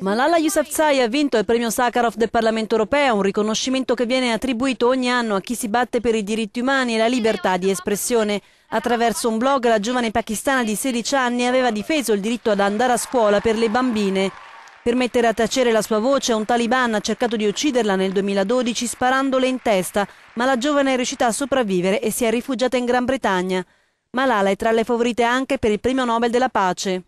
Malala Yousafzai ha vinto il premio Sakharov del Parlamento europeo, un riconoscimento che viene attribuito ogni anno a chi si batte per i diritti umani e la libertà di espressione. Attraverso un blog la giovane pakistana di 16 anni aveva difeso il diritto ad andare a scuola per le bambine. Per mettere a tacere la sua voce, un taliban ha cercato di ucciderla nel 2012 sparandole in testa, ma la giovane è riuscita a sopravvivere e si è rifugiata in Gran Bretagna. Malala è tra le favorite anche per il premio Nobel della pace.